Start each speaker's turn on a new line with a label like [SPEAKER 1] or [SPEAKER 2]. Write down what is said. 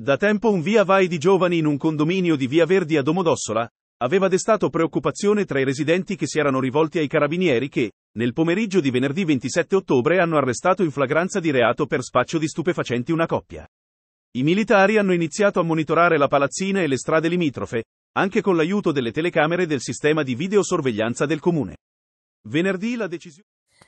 [SPEAKER 1] Da tempo un via vai di giovani in un condominio di Via Verdi a Domodossola aveva destato preoccupazione tra i residenti che si erano rivolti ai carabinieri che, nel pomeriggio di venerdì 27 ottobre, hanno arrestato in flagranza di reato per spaccio di stupefacenti una coppia. I militari hanno iniziato a monitorare la palazzina e le strade limitrofe, anche con l'aiuto delle telecamere del sistema di videosorveglianza del comune. Venerdì la decisione